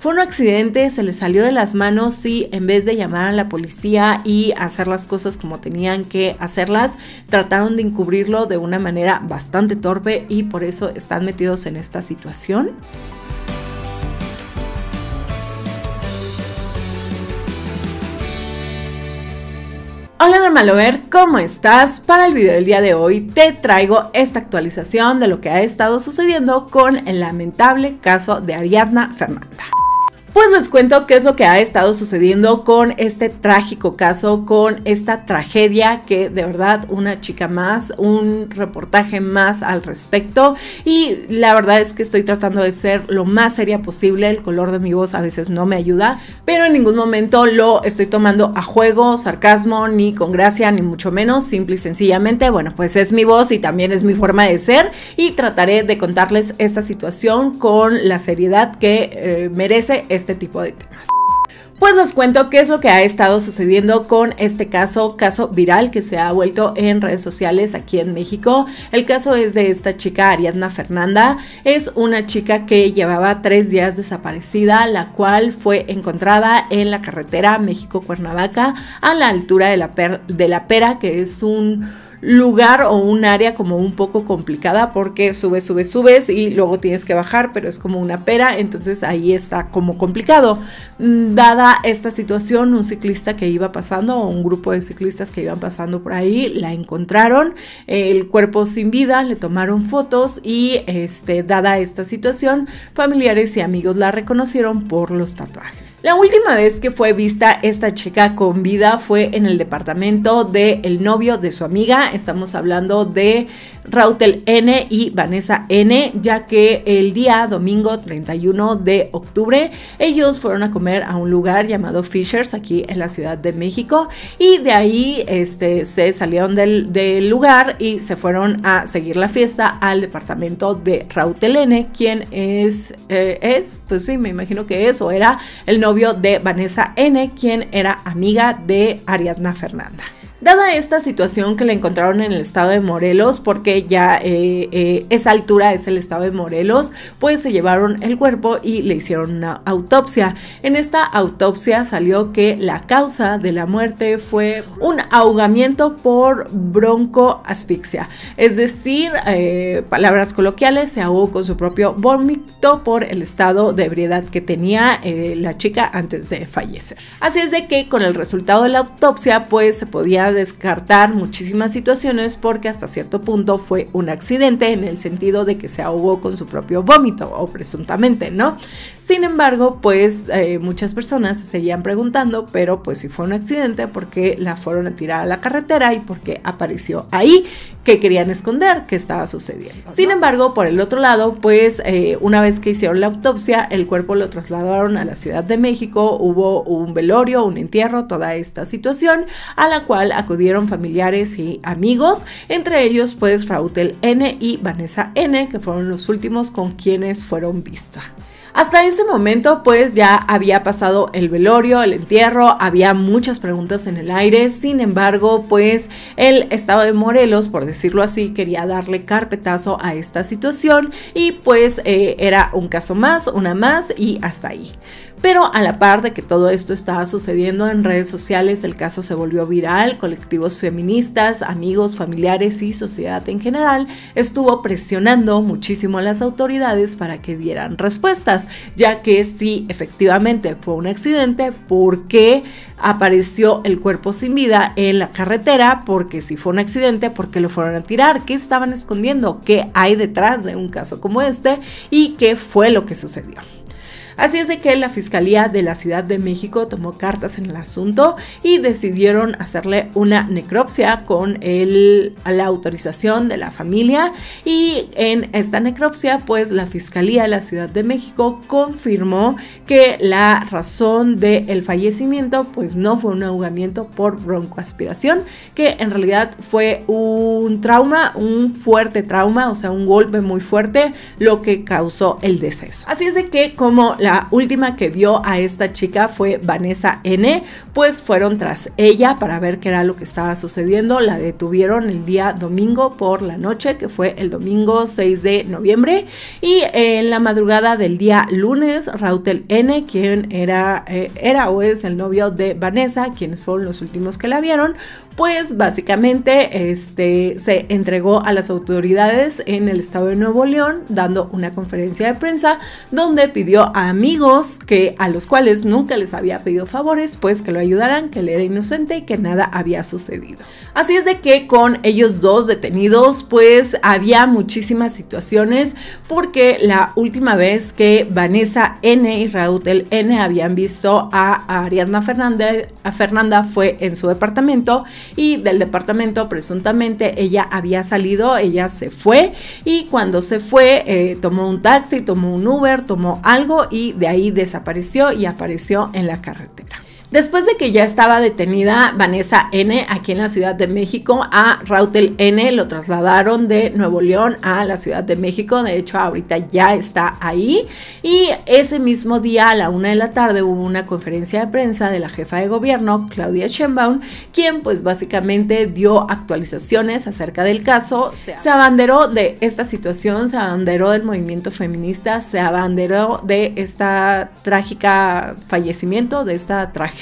Fue un accidente, se les salió de las manos y en vez de llamar a la policía y hacer las cosas como tenían que hacerlas, trataron de encubrirlo de una manera bastante torpe y por eso están metidos en esta situación. Hola Normalover, ¿cómo estás? Para el video del día de hoy te traigo esta actualización de lo que ha estado sucediendo con el lamentable caso de Ariadna Fernanda. Pues les cuento qué es lo que ha estado sucediendo con este trágico caso, con esta tragedia que de verdad una chica más, un reportaje más al respecto y la verdad es que estoy tratando de ser lo más seria posible, el color de mi voz a veces no me ayuda, pero en ningún momento lo estoy tomando a juego, sarcasmo, ni con gracia, ni mucho menos, simple y sencillamente, bueno, pues es mi voz y también es mi forma de ser y trataré de contarles esta situación con la seriedad que eh, merece este tipo de temas. Pues les cuento qué es lo que ha estado sucediendo con este caso, caso viral que se ha vuelto en redes sociales aquí en México. El caso es de esta chica Ariadna Fernanda. Es una chica que llevaba tres días desaparecida, la cual fue encontrada en la carretera México-Cuernavaca a la altura de la, de la pera, que es un lugar o un área como un poco complicada porque subes, subes, subes y luego tienes que bajar, pero es como una pera, entonces ahí está como complicado. Mm, dada esta situación, un ciclista que iba pasando o un grupo de ciclistas que iban pasando por ahí la encontraron, el cuerpo sin vida, le tomaron fotos y este, dada esta situación, familiares y amigos la reconocieron por los tatuajes. La última vez que fue vista esta chica con vida fue en el departamento del novio de su amiga Estamos hablando de Rautel N y Vanessa N, ya que el día domingo 31 de octubre ellos fueron a comer a un lugar llamado Fishers aquí en la Ciudad de México y de ahí este, se salieron del, lugar y se fueron a seguir la fiesta al departamento de Rautel N, quien es, eh, es, pues sí, me imagino que es o era el novio de Vanessa N, quien era amiga de Ariadna Fernanda. Dada esta situación que le encontraron en el estado de Morelos, porque ya eh, eh, esa altura es el estado de Morelos, pues se llevaron el cuerpo y le hicieron una autopsia. En esta autopsia salió que la causa de la muerte fue un ahogamiento por broncoasfixia, es decir, eh, palabras coloquiales, se ahogó con su propio vómito por el estado de ebriedad que tenía la chica antes de fallecer. Así es de que con el resultado de la autopsia, pues se podía descartar muchísimas situaciones porque hasta cierto punto fue un accidente en el sentido de que se ahogó con su propio vómito o presuntamente, ¿no? Sin embargo, pues eh, muchas personas se seguían preguntando, pero pues si fue un accidente, porque la fueron a tirar a la carretera y porque apareció ahí? que querían esconder que estaba sucediendo. Sin embargo, por el otro lado, pues eh, una vez que hicieron la autopsia, el cuerpo lo trasladaron a la Ciudad de México, hubo un velorio, un entierro, toda esta situación a la cual acudieron familiares y amigos, entre ellos pues Rautel N y Vanessa N, que fueron los últimos con quienes fueron vista Hasta ese momento pues ya había pasado el velorio, el entierro, había muchas preguntas en el aire, sin embargo pues el estado de Morelos, por decirlo así, quería darle carpetazo a esta situación y pues eh, era un caso más, una más y hasta ahí. Pero a la par de que todo esto estaba sucediendo en redes sociales, el caso se volvió viral, colectivos feministas, amigos, familiares y sociedad en general estuvo presionando muchísimo a las autoridades para que dieran respuestas, ya que si efectivamente fue un accidente, ¿por qué apareció el cuerpo sin vida en la carretera? Porque si fue un accidente, ¿por qué lo fueron a tirar? ¿Qué estaban escondiendo? ¿Qué hay detrás de un caso como este? ¿Y qué fue lo que sucedió? Así es de que la Fiscalía de la Ciudad de México tomó cartas en el asunto y decidieron hacerle una necropsia con el, la autorización de la familia y en esta necropsia pues la Fiscalía de la Ciudad de México confirmó que la razón del el fallecimiento pues no fue un ahogamiento por broncoaspiración, que en realidad fue un trauma, un fuerte trauma, o sea, un golpe muy fuerte lo que causó el deceso. Así es de que como la la última que vio a esta chica fue Vanessa N, pues fueron tras ella para ver qué era lo que estaba sucediendo. La detuvieron el día domingo por la noche, que fue el domingo 6 de noviembre, y en la madrugada del día lunes, Rautel N, quien era, eh, era o es el novio de Vanessa, quienes fueron los últimos que la vieron, pues básicamente este, se entregó a las autoridades en el estado de Nuevo León dando una conferencia de prensa donde pidió a amigos que a los cuales nunca les había pedido favores, pues que lo ayudaran, que él era inocente y que nada había sucedido. Así es de que con ellos dos detenidos, pues había muchísimas situaciones porque la última vez que Vanessa N y Raúl N habían visto a Ariadna a Fernanda fue en su departamento y del departamento presuntamente ella había salido, ella se fue y cuando se fue eh, tomó un taxi, tomó un Uber, tomó algo y de ahí desapareció y apareció en la carretera. Después de que ya estaba detenida Vanessa N. aquí en la Ciudad de México, a Rautel N. lo trasladaron de Nuevo León a la Ciudad de México. De hecho, ahorita ya está ahí. Y ese mismo día, a la una de la tarde, hubo una conferencia de prensa de la jefa de gobierno, Claudia Sheinbaum, quien pues básicamente dio actualizaciones acerca del caso. Se abanderó de esta situación, se abanderó del movimiento feminista, se abanderó de esta trágica fallecimiento, de esta tragedia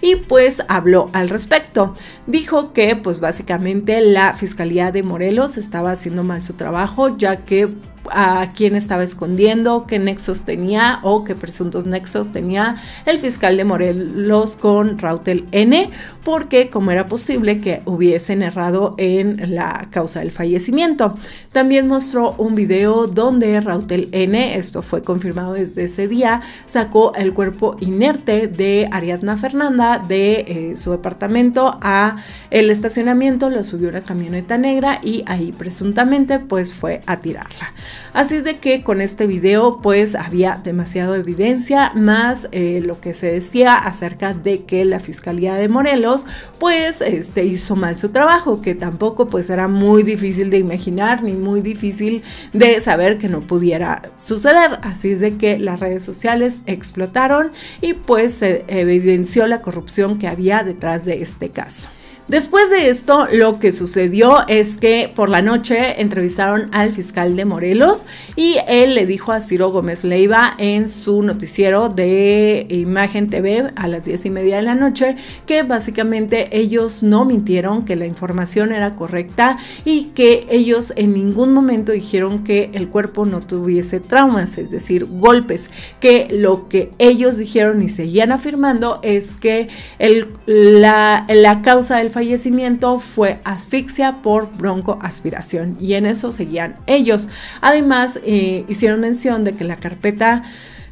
y pues habló al respecto. Dijo que pues básicamente la Fiscalía de Morelos estaba haciendo mal su trabajo ya que a quién estaba escondiendo, qué nexos tenía o qué presuntos nexos tenía el fiscal de Morelos con Rautel N, porque como era posible que hubiesen errado en la causa del fallecimiento. También mostró un video donde Rautel N, esto fue confirmado desde ese día, sacó el cuerpo inerte de Ariadna Fernanda de eh, su departamento a el estacionamiento, lo subió a una camioneta negra y ahí presuntamente pues fue a tirarla. Así es de que con este video pues había demasiada evidencia, más eh, lo que se decía acerca de que la Fiscalía de Morelos pues este, hizo mal su trabajo, que tampoco pues era muy difícil de imaginar ni muy difícil de saber que no pudiera suceder. Así es de que las redes sociales explotaron y pues se evidenció la corrupción que había detrás de este caso. Después de esto, lo que sucedió es que por la noche entrevistaron al fiscal de Morelos y él le dijo a Ciro Gómez Leiva en su noticiero de Imagen TV a las diez y media de la noche que básicamente ellos no mintieron, que la información era correcta y que ellos en ningún momento dijeron que el cuerpo no tuviese traumas, es decir, golpes, que lo que ellos dijeron y seguían afirmando es que la, la causa del fallecimiento fue asfixia por broncoaspiración y en eso seguían ellos. Además, eh, hicieron mención de que la carpeta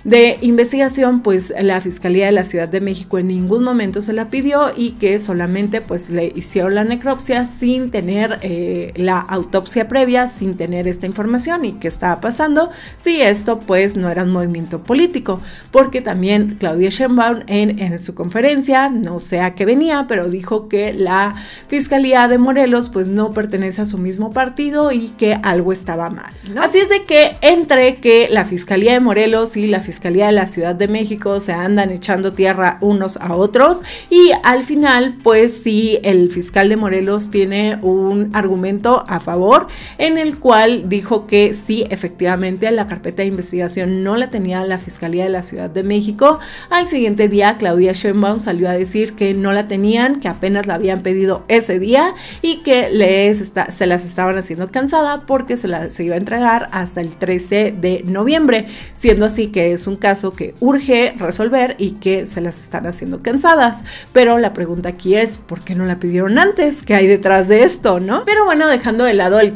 de investigación, pues la Fiscalía de la Ciudad de México en ningún momento se la pidió y que solamente pues le hicieron la necropsia sin tener eh, la autopsia previa, sin tener esta información y que estaba pasando, si esto pues no era un movimiento político, porque también Claudia Sheinbaum en, su conferencia, no sé a qué venía, pero dijo que la Fiscalía de Morelos pues no pertenece a su mismo partido y que algo estaba mal. Así es de que entre que la Fiscalía de Morelos y la Fiscalía Fiscalía de la Ciudad de México se andan echando tierra unos a otros y al final pues si el fiscal de Morelos tiene un argumento a favor en el cual dijo que sí efectivamente la carpeta de investigación no la tenía la Fiscalía de la Ciudad de México. Al siguiente día Claudia Sheinbaum salió a decir que no la tenían, que apenas la habían pedido ese día y que les se las estaban haciendo cansada porque se las se iba a entregar hasta el 13 de noviembre, siendo así que es es un caso que urge resolver y que se las están haciendo cansadas. Pero la pregunta aquí es, ¿por qué no la pidieron antes? ¿Qué hay detrás de esto, no? Pero bueno, dejando de lado el,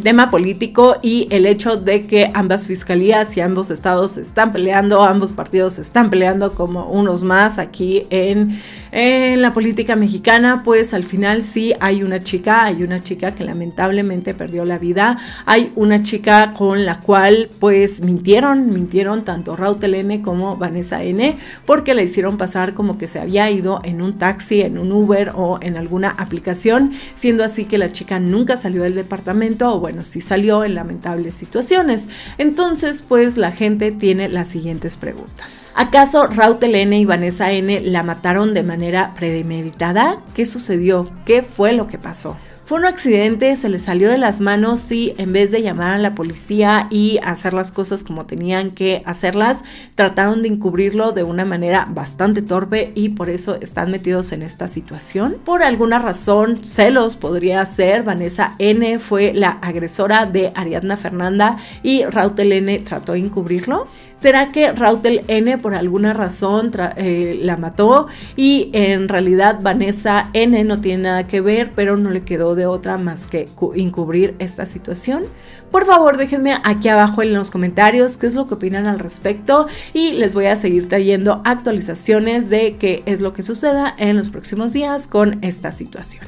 tema político y el hecho de que ambas fiscalías y ambos estados están peleando, ambos partidos están peleando como unos más aquí en, en la política mexicana, pues al final sí hay una chica, hay una chica que lamentablemente perdió la vida, hay una chica con la cual pues mintieron, mintieron tanto Rautel N como Vanessa N, porque la hicieron pasar como que se había ido en un taxi, en un Uber o en alguna aplicación, siendo así que la chica nunca salió del departamento o bueno, sí salió en lamentables situaciones. Entonces, pues la gente tiene las siguientes preguntas. ¿Acaso Rautel N y Vanessa N la mataron de manera premeditada? ¿Qué sucedió? ¿Qué fue lo que pasó? Fue un accidente, se les salió de las manos y en vez de llamar a la policía y hacer las cosas como tenían que hacerlas, trataron de encubrirlo de una manera bastante torpe y por eso están metidos en esta situación. Por alguna razón, celos podría ser. Vanessa N fue la agresora de Ariadna Fernanda y Rautel N trató de encubrirlo. ¿Será que Rautel N por alguna razón eh, la mató y en realidad Vanessa N no tiene nada que ver, pero no le quedó de otra más que encubrir esta situación? Por favor, déjenme aquí abajo en los comentarios qué es lo que opinan al respecto y les voy a seguir trayendo actualizaciones de qué es lo que suceda en los próximos días con esta situación.